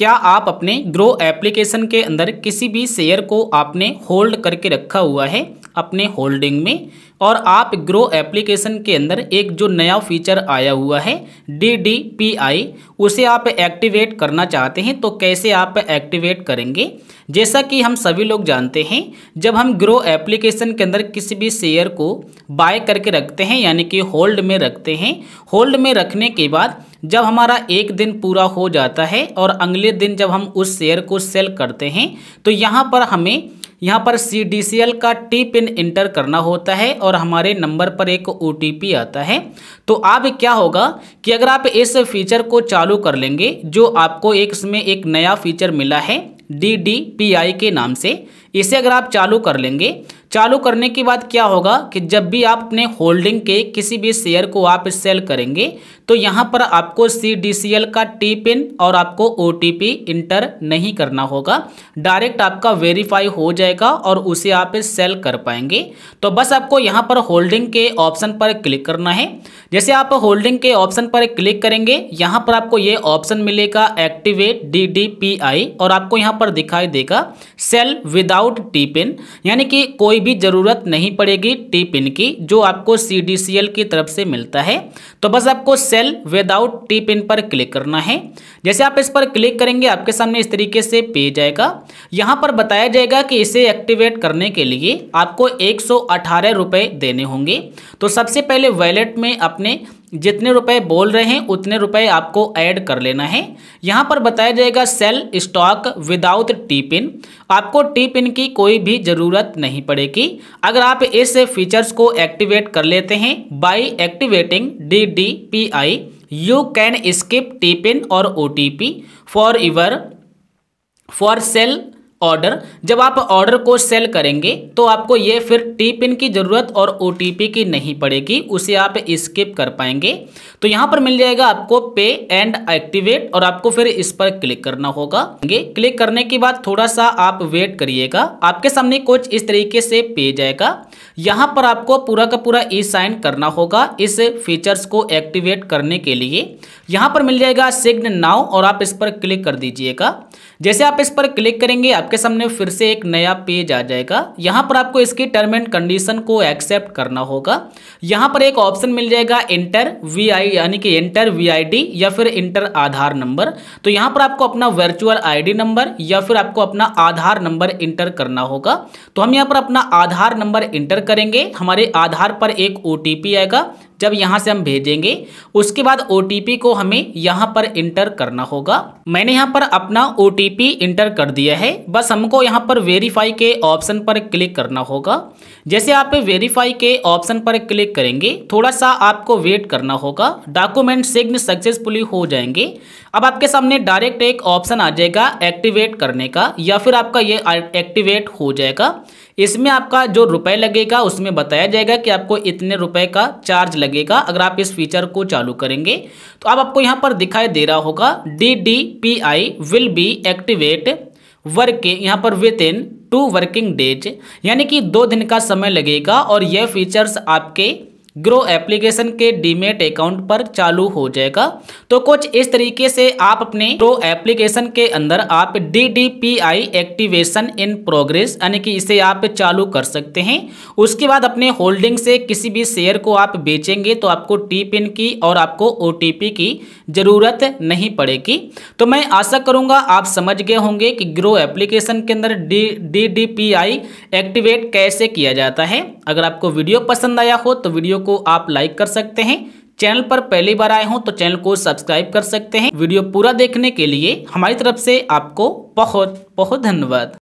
क्या आप अपने ग्रो एप्लीकेशन के अंदर किसी भी शेयर को आपने होल्ड करके रखा हुआ है अपने होल्डिंग में और आप ग्रो एप्लीकेशन के अंदर एक जो नया फीचर आया हुआ है डी डी पी आई उसे आप एक्टिवेट करना चाहते हैं तो कैसे आप एक्टिवेट करेंगे जैसा कि हम सभी लोग जानते हैं जब हम ग्रो एप्लीकेशन के अंदर किसी भी शेयर को बाय करके रखते हैं यानी कि होल्ड में रखते हैं होल्ड में रखने के बाद जब हमारा एक दिन पूरा हो जाता है और अगले दिन जब हम उस शेयर को सेल करते हैं तो यहाँ पर हमें यहाँ पर सी डी सी एल का टी पिन इंटर करना होता है और हमारे नंबर पर एक ओ टी पी आता है तो आप क्या होगा कि अगर आप इस फीचर को चालू कर लेंगे जो आपको एक इसमें एक नया फीचर मिला है डी डी पी आई के नाम से इसे अगर आप चालू कर लेंगे चालू करने के बाद क्या होगा कि जब भी आप अपने होल्डिंग के किसी भी शेयर को आप सेल करेंगे तो यहाँ पर आपको सी डी सी एल का टी पिन और आपको ओ टी पी इंटर नहीं करना होगा डायरेक्ट आपका वेरीफाई हो जाएगा और उसे आप सेल कर पाएंगे तो बस आपको यहाँ पर होल्डिंग के ऑप्शन पर क्लिक करना है जैसे आप होल्डिंग के ऑप्शन पर क्लिक करेंगे यहाँ पर आपको ये ऑप्शन मिलेगा activate D D P I और आपको यहाँ पर दिखाई देगा सेल विदाउट टी पिन यानी कि कोई कोई भी ज़रूरत नहीं पड़ेगी टी पिन की जो आपको सी की तरफ से मिलता है तो बस आपको सेल विदाउट टी पिन पर क्लिक करना है जैसे आप इस पर क्लिक करेंगे आपके सामने इस तरीके से पे जाएगा यहाँ पर बताया जाएगा कि इसे एक्टिवेट करने के लिए आपको एक सौ देने होंगे तो सबसे पहले वैलेट में अपने जितने रुपए बोल रहे हैं उतने रुपए आपको ऐड कर लेना है यहाँ पर बताया जाएगा sell stock without T PIN आपको टी पिन की कोई भी ज़रूरत नहीं पड़ेगी अगर आप इस फीचर्स को एक्टिवेट कर लेते हैं by activating D D P I you can skip T PIN और O T P forever for sell order जब आप ऑर्डर को सेल करेंगे तो आपको ये फिर टी पिन की ज़रूरत और ओ की नहीं पड़ेगी उसे आप स्किप कर पाएंगे तो यहाँ पर मिल जाएगा आपको पे एंड एक्टिवेट और आपको फिर इस पर क्लिक करना होगा क्लिक करने के बाद थोड़ा सा आप वेट करिएगा आपके सामने कुछ इस तरीके से पे जाएगा यहाँ पर आपको पूरा का पूरा ई साइन करना होगा इस फीचर्स को एक्टिवेट करने के लिए यहाँ पर मिल जाएगा सिग्न नाव और आप इस पर क्लिक कर दीजिएगा जैसे आप इस पर क्लिक करेंगे आप आपके सामने फिर से एक नया पेज आ जाएगा यहाँ पर आपको इसके टर्म एंड कंडीशन को एक्सेप्ट करना होगा यहाँ पर एक ऑप्शन मिल जाएगा इंटर वी आई यानी कि इंटर वी आई डी या फिर इंटर आधार नंबर तो यहाँ पर आपको अपना वर्चुअल आई डी नंबर या फिर आपको अपना आधार नंबर इंटर करना होगा तो हम यहाँ पर अपना आधार नंबर इंटर करेंगे हमारे आधार पर एक ओ आएगा जब यहाँ से हम भेजेंगे उसके बाद ओ को हमें यहाँ पर इंटर करना होगा मैंने यहाँ पर अपना ओ इंटर कर दिया है बस हमको यहाँ पर वेरीफाई के ऑप्शन पर क्लिक करना होगा जैसे आप वेरीफाई के ऑप्शन पर क्लिक करेंगे थोड़ा सा आपको वेट करना होगा डॉक्यूमेंट सिग्न सक्सेसफुली हो जाएंगे अब आपके सामने डायरेक्ट एक ऑप्शन आ जाएगा एक्टिवेट करने का या फिर आपका ये एक्टिवेट हो जाएगा इसमें आपका जो रुपए लगेगा उसमें बताया जाएगा कि आपको इतने रुपए का चार्ज लगेगा अगर आप इस फीचर को चालू करेंगे तो अब आपको यहाँ पर दिखाई दे रहा होगा D D P I will be activate work यहाँ पर within two working days यानी कि दो दिन का समय लगेगा और यह फीचर्स आपके ग्रो एप्लीकेशन के डीमेट अकाउंट पर चालू हो जाएगा तो कुछ इस तरीके से आप अपने ग्रो एप्लीकेशन के अंदर आप D D P I activation in progress यानी कि इसे आप चालू कर सकते हैं उसके बाद अपने होल्डिंग से किसी भी शेयर को आप बेचेंगे तो आपको टी पिन की और आपको ओ टी पी की ज़रूरत नहीं पड़ेगी तो मैं आशा करूँगा आप समझ गए होंगे कि ग्रो एप्लीकेशन के अंदर D D D P I activate कैसे किया जाता है अगर आपको वीडियो पसंद आया हो तो वीडियो को आप लाइक कर सकते हैं चैनल पर पहली बार आए हों तो चैनल को सब्सक्राइब कर सकते हैं वीडियो पूरा देखने के लिए हमारी तरफ से आपको बहुत बहुत धन्यवाद